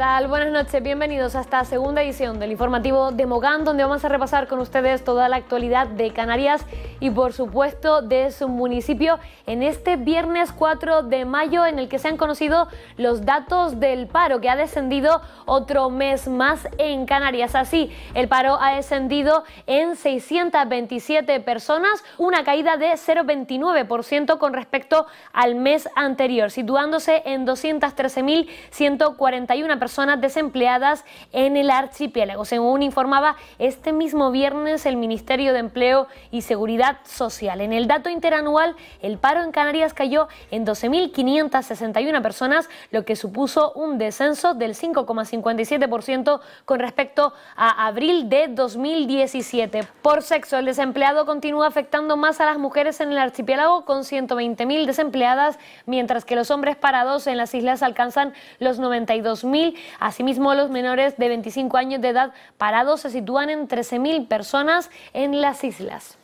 Buenas noches, bienvenidos a esta segunda edición del informativo de Mogán, donde vamos a repasar con ustedes toda la actualidad de Canarias y por supuesto de su municipio en este viernes 4 de mayo en el que se han conocido los datos del paro que ha descendido otro mes más en Canarias. Así, el paro ha descendido en 627 personas, una caída de 0,29% con respecto al mes anterior, situándose en 213.141 personas desempleadas en el archipiélago. Según informaba este mismo viernes el Ministerio de Empleo y Seguridad social. En el dato interanual, el paro en Canarias cayó en 12.561 personas, lo que supuso un descenso del 5,57% con respecto a abril de 2017. Por sexo, el desempleado continúa afectando más a las mujeres en el archipiélago con 120.000 desempleadas, mientras que los hombres parados en las islas alcanzan los 92.000. Asimismo, los menores de 25 años de edad parados se sitúan en 13.000 personas en las islas.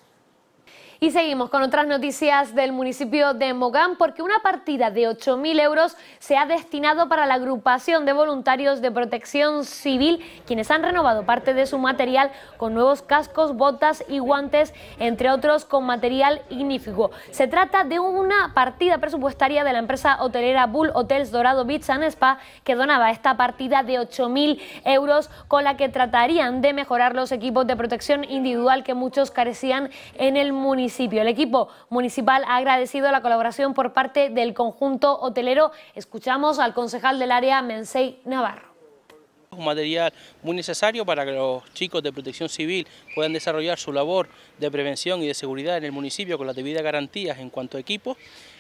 Y seguimos con otras noticias del municipio de Mogán porque una partida de 8.000 euros se ha destinado para la agrupación de voluntarios de protección civil quienes han renovado parte de su material con nuevos cascos, botas y guantes, entre otros con material ignífico. Se trata de una partida presupuestaria de la empresa hotelera Bull Hotels Dorado Beach and Spa que donaba esta partida de 8.000 euros con la que tratarían de mejorar los equipos de protección individual que muchos carecían en el municipio el equipo municipal ha agradecido la colaboración por parte del conjunto hotelero. Escuchamos al concejal del área, Mensei Navarro un material muy necesario para que los chicos de protección civil puedan desarrollar su labor de prevención y de seguridad en el municipio con las debidas garantías en cuanto a equipos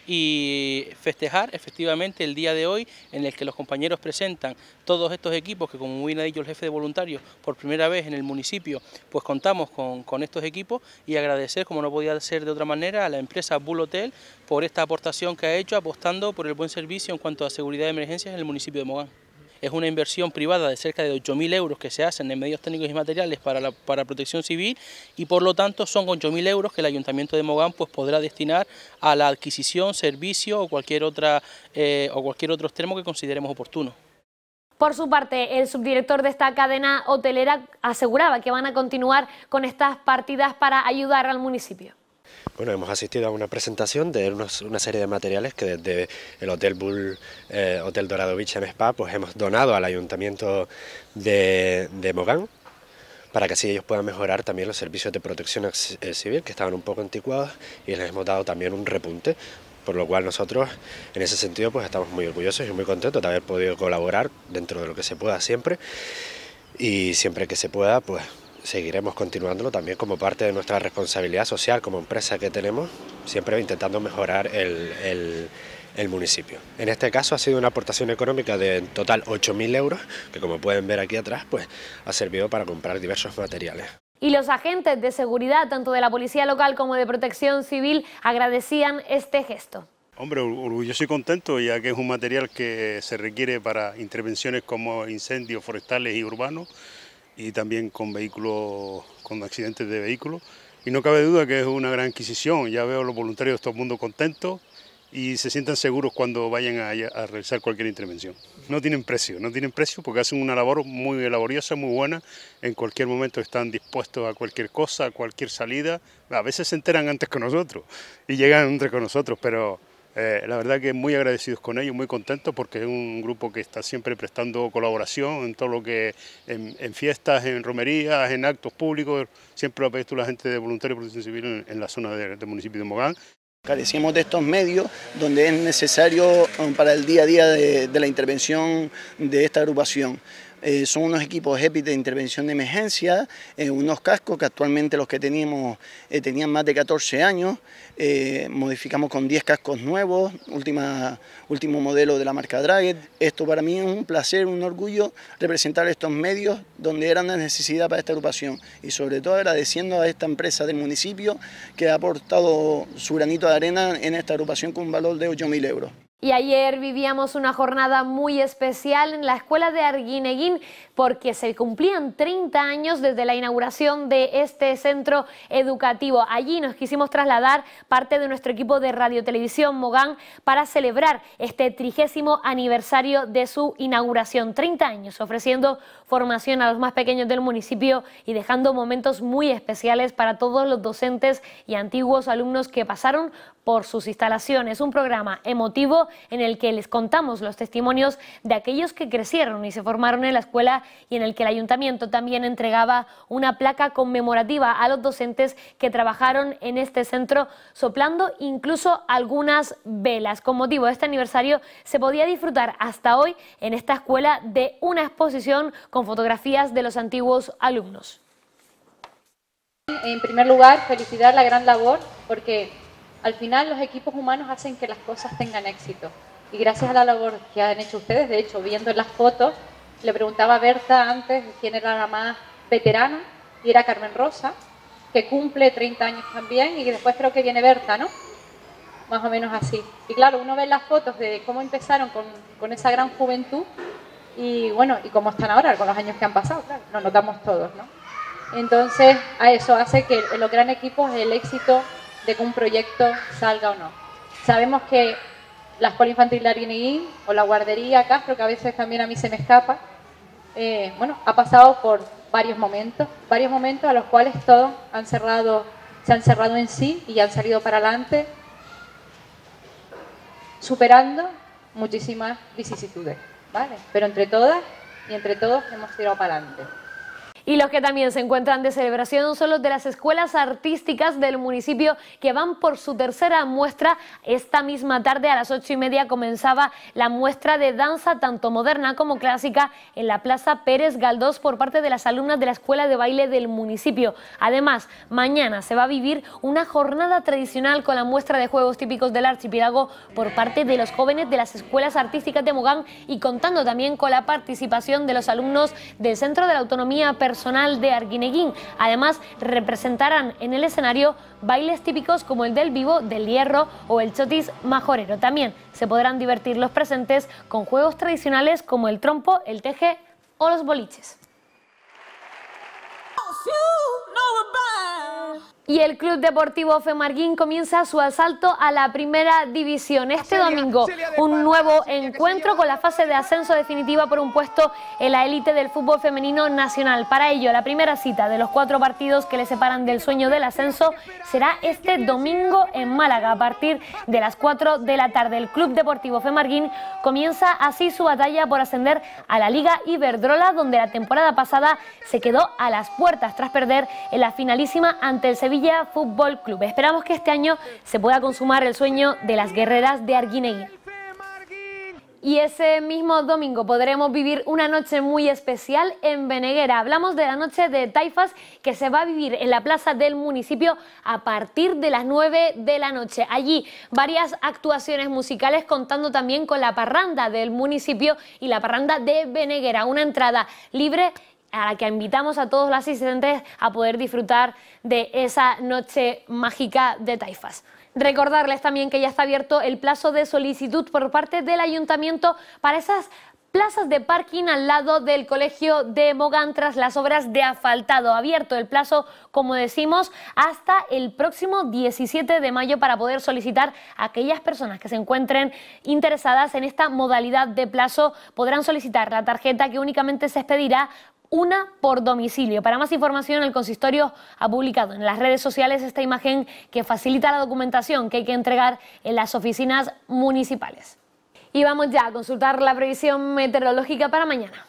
y festejar efectivamente el día de hoy en el que los compañeros presentan todos estos equipos que como bien ha dicho el jefe de voluntarios por primera vez en el municipio pues contamos con, con estos equipos y agradecer como no podía ser de otra manera a la empresa Bull Hotel por esta aportación que ha hecho apostando por el buen servicio en cuanto a seguridad de emergencias en el municipio de Mogán es una inversión privada de cerca de 8.000 euros que se hacen en medios técnicos y materiales para, protección civil y por lo tanto son 8.000 euros que el Ayuntamiento de Mogán pues, podrá destinar a la adquisición, servicio o cualquier, otra, eh, o cualquier otro extremo que consideremos oportuno. Por su parte, el subdirector de esta cadena hotelera aseguraba que van a continuar con estas partidas para ayudar al municipio. Bueno, hemos asistido a una presentación de una serie de materiales que desde el Hotel Bull, eh, Hotel Dorado Beach en Spa, pues hemos donado al Ayuntamiento de, de Mogán para que así ellos puedan mejorar también los servicios de protección eh, civil que estaban un poco anticuados y les hemos dado también un repunte, por lo cual nosotros en ese sentido pues estamos muy orgullosos y muy contentos de haber podido colaborar dentro de lo que se pueda siempre y siempre que se pueda pues seguiremos continuándolo también como parte de nuestra responsabilidad social como empresa que tenemos, siempre intentando mejorar el, municipio. En este caso ha sido una aportación económica de en total 8.000 euros, que como pueden ver aquí atrás, pues ha servido para comprar diversos materiales. Y los agentes de seguridad, tanto de la Policía Local como de Protección Civil, agradecían este gesto. Hombre, orgulloso y contento, ya que es un material que se requiere para intervenciones como incendios forestales y urbanos y también con vehículos, con accidentes de vehículos. Y no cabe duda que es una gran adquisición. Ya veo los voluntarios de todo el mundo contentos y se sientan seguros cuando vayan a, realizar cualquier intervención. No tienen precio, no tienen precio porque hacen una labor muy laboriosa, muy buena. En cualquier momento están dispuestos a cualquier cosa, a cualquier salida. A veces se enteran antes que nosotros y llegan antes que nosotros, pero eh, la verdad que muy agradecidos con ellos, muy contentos porque es un grupo que está siempre prestando colaboración en todo lo que, en, fiestas, en romerías, en actos públicos, siempre lo ha pedido la gente de Voluntario y Protección Civil en, la zona del municipio de Mogán. Carecemos de estos medios donde es necesario um, para el día a día de la intervención de esta agrupación. Eh, son unos equipos EPI de intervención de emergencia, eh, unos cascos que actualmente los que teníamos eh, tenían más de 14 años, modificamos con 10 cascos nuevos, última, último modelo de la marca Draget. Esto para mí es un placer, un orgullo representar estos medios donde eran la necesidad para esta agrupación y sobre todo agradeciendo a esta empresa del municipio que ha aportado su granito de arena en esta agrupación con un valor de 8.000 euros. Y ayer vivíamos una jornada muy especial en la escuela de Arguineguín porque se cumplían 30 años desde la inauguración de este centro educativo. Allí nos quisimos trasladar parte de nuestro equipo de radiotelevisión Mogán para celebrar este trigésimo aniversario de su inauguración. 30 años ofreciendo formación a los más pequeños del municipio y dejando momentos muy especiales para todos los docentes y antiguos alumnos que pasaron por sus instalaciones. Un programa emotivo en el que les contamos los testimonios de aquellos que crecieron y se formaron en la escuela y en el que el ayuntamiento también entregaba una placa conmemorativa a los docentes que trabajaron en este centro, soplando incluso algunas velas. Con motivo de este aniversario se podía disfrutar hasta hoy en esta escuela de una exposición con fotografías de los antiguos alumnos. En primer lugar, felicitar la gran labor porque al final los equipos humanos hacen que las cosas tengan éxito. Y gracias a la labor que han hecho ustedes, de hecho, viendo las fotos, le preguntaba a Berta antes quién era la más veterana, y era Carmen Rosa, que cumple 30 años también, y después creo que viene Berta, ¿no? Más o menos así. Y claro, uno ve las fotos de cómo empezaron con, esa gran juventud y bueno, y cómo están ahora, con los años que han pasado, claro, nos notamos todos, ¿no? Entonces, a eso hace que los gran equipos, el éxito de que un proyecto salga o no. Sabemos que la Escuela Infantil Larineguín o la Guardería Castro, que a veces también a mí se me escapa, eh, bueno, ha pasado por varios momentos, varios momentos a los cuales todos se han cerrado en sí y han salido para adelante, superando muchísimas vicisitudes, ¿vale? Pero entre todas y entre todos hemos tirado para adelante. Y los que también se encuentran de celebración son los de las escuelas artísticas del municipio que van por su tercera muestra. Esta misma tarde a las ocho y media comenzaba la muestra de danza tanto moderna como clásica en la Plaza Pérez Galdós por parte de las alumnas de la Escuela de Baile del municipio. Además, mañana se va a vivir una jornada tradicional con la muestra de juegos típicos del archipiélago por parte de los jóvenes de las escuelas artísticas de Mogán y contando también con la participación de los alumnos del Centro de la Autonomía Personal personal de Arguineguín. Además, representarán en el escenario bailes típicos como el del vivo, del hierro o el chotis majorero. También se podrán divertir los presentes con juegos tradicionales como el trompo, el teje o los boliches. Y el Club Deportivo Femarguín comienza su asalto a la primera división. Este domingo, un nuevo encuentro con la fase de ascenso definitiva por un puesto en la élite del fútbol femenino nacional. Para ello, la primera cita de los cuatro partidos que le separan del sueño del ascenso será este domingo en Málaga. A partir de las 4 de la tarde, el Club Deportivo Femarguín comienza así su batalla por ascender a la Liga Iberdrola, donde la temporada pasada se quedó a las puertas tras perder en la finalísima ante el Sevilla Sevilla Fútbol Club. Esperamos que este año se pueda consumar el sueño de las guerreras de Arguineguín. Y ese mismo domingo podremos vivir una noche muy especial en Beneguera. Hablamos de la noche de Taifas que se va a vivir en la plaza del municipio a partir de las 9 de la noche. Allí varias actuaciones musicales contando también con la parranda del municipio y la parranda de Beneguera. Una entrada libre a la que invitamos a todos los asistentes a poder disfrutar de esa noche mágica de Taifas. Recordarles también que ya está abierto el plazo de solicitud por parte del ayuntamiento para esas plazas de parking al lado del colegio de Mogán tras las obras de asfaltado. Abierto el plazo, como decimos, hasta el próximo 17 de mayo para poder solicitar a aquellas personas que se encuentren interesadas en esta modalidad de plazo podrán solicitar la tarjeta que únicamente se expedirá una por domicilio. Para más información, el consistorio ha publicado en las redes sociales esta imagen que facilita la documentación que hay que entregar en las oficinas municipales. Y vamos ya a consultar la previsión meteorológica para mañana.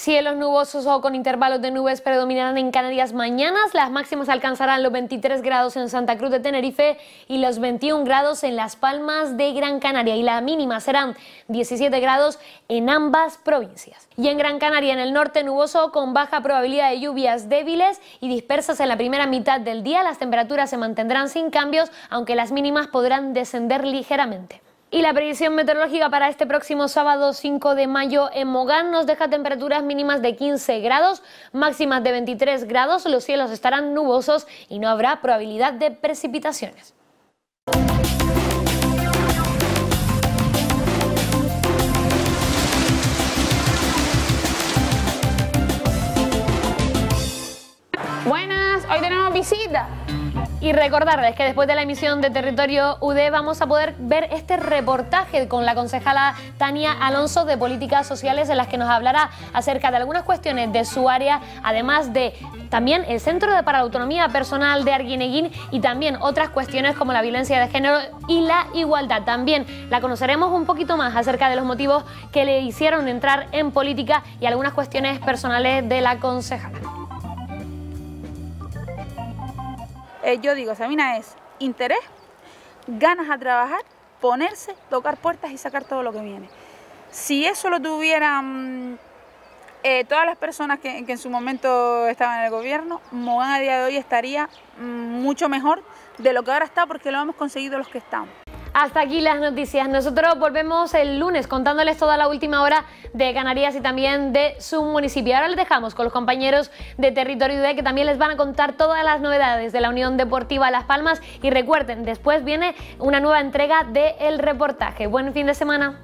Cielos nubosos o con intervalos de nubes predominarán en Canarias mañanas. Las máximas alcanzarán los 23 grados en Santa Cruz de Tenerife y los 21 grados en Las Palmas de Gran Canaria. Y la mínima serán 17 grados en ambas provincias. Y en Gran Canaria, en el norte nuboso con baja probabilidad de lluvias débiles y dispersas en la primera mitad del día, las temperaturas se mantendrán sin cambios, aunque las mínimas podrán descender ligeramente. Y la previsión meteorológica para este próximo sábado 5 de mayo en Mogán nos deja temperaturas mínimas de 15 grados, máximas de 23 grados, los cielos estarán nubosos y no habrá probabilidad de precipitaciones. Y recordarles que después de la emisión de Territorio UD vamos a poder ver este reportaje con la concejala Tania Alonso de Políticas Sociales en las que nos hablará acerca de algunas cuestiones de su área, además de también el Centro de para Autonomía Personal de Arguineguín y también otras cuestiones como la violencia de género y la igualdad. También la conoceremos un poquito más acerca de los motivos que le hicieron entrar en política y algunas cuestiones personales de la concejala. Eh, yo digo, Sabina, es interés, ganas a trabajar, ponerse, tocar puertas y sacar todo lo que viene. Si eso lo tuvieran mm, eh, todas las personas que, en su momento estaban en el gobierno, Mogán a día de hoy estaría mm, mucho mejor de lo que ahora está porque lo hemos conseguido los que estamos. Hasta aquí las noticias. Nosotros volvemos el lunes contándoles toda la última hora de Ganarías y también de su municipio. Ahora les dejamos con los compañeros de Territorio D que también les van a contar todas las novedades de la Unión Deportiva Las Palmas. Y recuerden, después viene una nueva entrega del reportaje. Buen fin de semana.